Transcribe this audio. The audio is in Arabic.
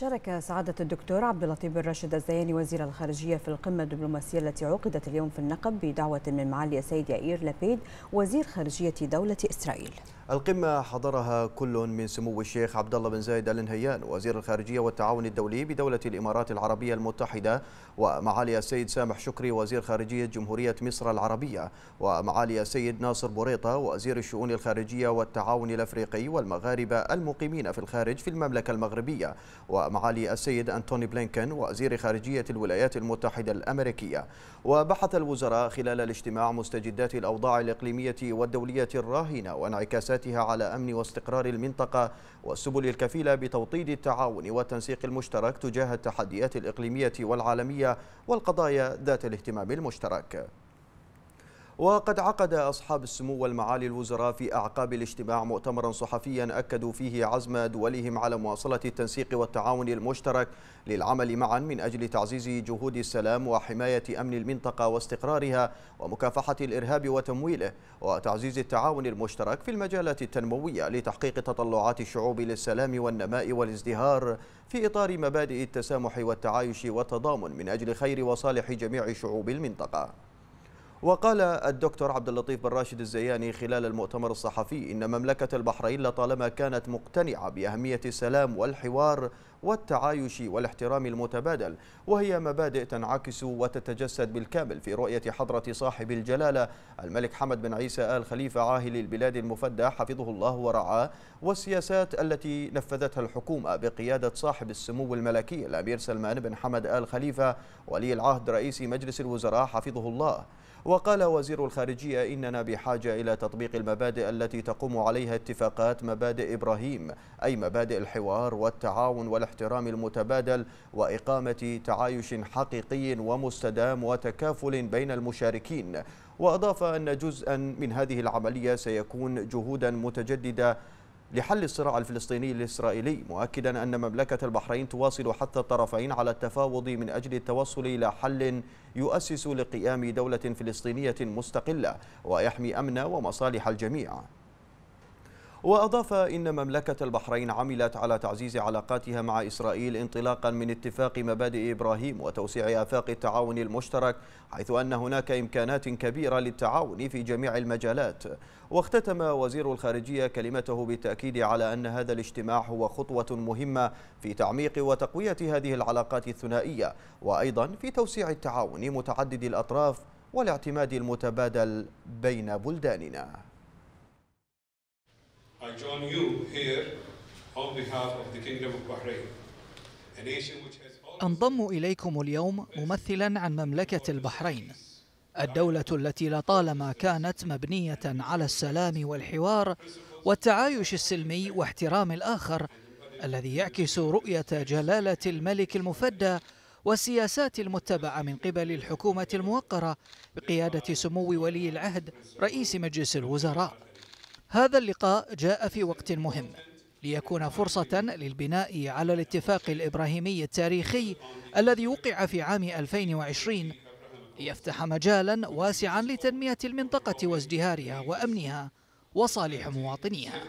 شارك سعادة الدكتور عبد اللطيف الرشيد الزياني وزير الخارجية في القمة الدبلوماسية التي عقدت اليوم في النقب بدعوة من معالي السيد يائير لابيد وزير خارجية دولة إسرائيل القمة حضرها كل من سمو الشيخ عبد الله بن زايد آل نهيان وزير الخارجية والتعاون الدولي بدولة الإمارات العربية المتحدة ومعالي السيد سامح شكري وزير خارجية جمهورية مصر العربية ومعالي السيد ناصر بوريطة وزير الشؤون الخارجية والتعاون الأفريقي والمغاربة المقيمين في الخارج في المملكة المغربية ومعالي السيد أنتوني بلينكن وزير خارجية الولايات المتحدة الأمريكية وبحث الوزراء خلال الاجتماع مستجدات الأوضاع الإقليمية والدولية الراهنة وانعكاسات وسيادتها على أمن واستقرار المنطقة والسبل الكفيلة بتوطيد التعاون والتنسيق المشترك تجاه التحديات الإقليمية والعالمية والقضايا ذات الاهتمام المشترك وقد عقد أصحاب السمو والمعالي الوزراء في أعقاب الاجتماع مؤتمرا صحفيا أكدوا فيه عزم دولهم على مواصلة التنسيق والتعاون المشترك للعمل معا من أجل تعزيز جهود السلام وحماية أمن المنطقة واستقرارها ومكافحة الإرهاب وتمويله وتعزيز التعاون المشترك في المجالات التنموية لتحقيق تطلعات الشعوب للسلام والنماء والازدهار في إطار مبادئ التسامح والتعايش والتضامن من أجل خير وصالح جميع شعوب المنطقة وقال الدكتور عبد اللطيف بن راشد الزياني خلال المؤتمر الصحفي إن مملكة البحرين لطالما كانت مقتنعة بأهمية السلام والحوار والتعايش والاحترام المتبادل وهي مبادئ تنعكس وتتجسد بالكامل في رؤية حضرة صاحب الجلالة الملك حمد بن عيسى آل خليفة عاهل البلاد المفدى حفظه الله ورعاه والسياسات التي نفذتها الحكومة بقيادة صاحب السمو الملكي الأمير سلمان بن حمد آل خليفة ولي العهد رئيس مجلس الوزراء حفظه الله وقال وزير الخارجية إننا بحاجة إلى تطبيق المبادئ التي تقوم عليها اتفاقات مبادئ إبراهيم أي مبادئ الحوار والتعاون والاحترام الاحترام المتبادل وإقامة تعايش حقيقي ومستدام وتكافل بين المشاركين وأضاف أن جزءا من هذه العملية سيكون جهودا متجددة لحل الصراع الفلسطيني الإسرائيلي مؤكدا أن مملكة البحرين تواصل حتى الطرفين على التفاوض من أجل التوصل إلى حل يؤسس لقيام دولة فلسطينية مستقلة ويحمي أمن ومصالح الجميع وأضاف إن مملكة البحرين عملت على تعزيز علاقاتها مع إسرائيل انطلاقا من اتفاق مبادئ إبراهيم وتوسيع آفاق التعاون المشترك حيث أن هناك إمكانات كبيرة للتعاون في جميع المجالات واختتم وزير الخارجية كلمته بالتأكيد على أن هذا الاجتماع هو خطوة مهمة في تعميق وتقوية هذه العلاقات الثنائية وأيضا في توسيع التعاون متعدد الأطراف والاعتماد المتبادل بين بلداننا I join you here on behalf of the Kingdom of Bahrain. A nation which has أنضم إليكم اليوم ممثلا عن مملكة البحرين الدولة التي لطالما كانت مبنية على السلام والحوار والتعايش السلمي واحترام الآخر الذي يعكس رؤية جلالة الملك المفدى والسياسات المتبعة من قبل الحكومة الموقرة بقيادة سمو ولي العهد رئيس مجلس الوزراء هذا اللقاء جاء في وقت مهم ليكون فرصة للبناء على الاتفاق الإبراهيمي التاريخي الذي وقع في عام 2020 ليفتح مجالا واسعا لتنمية المنطقة وازدهارها وأمنها وصالح مواطنيها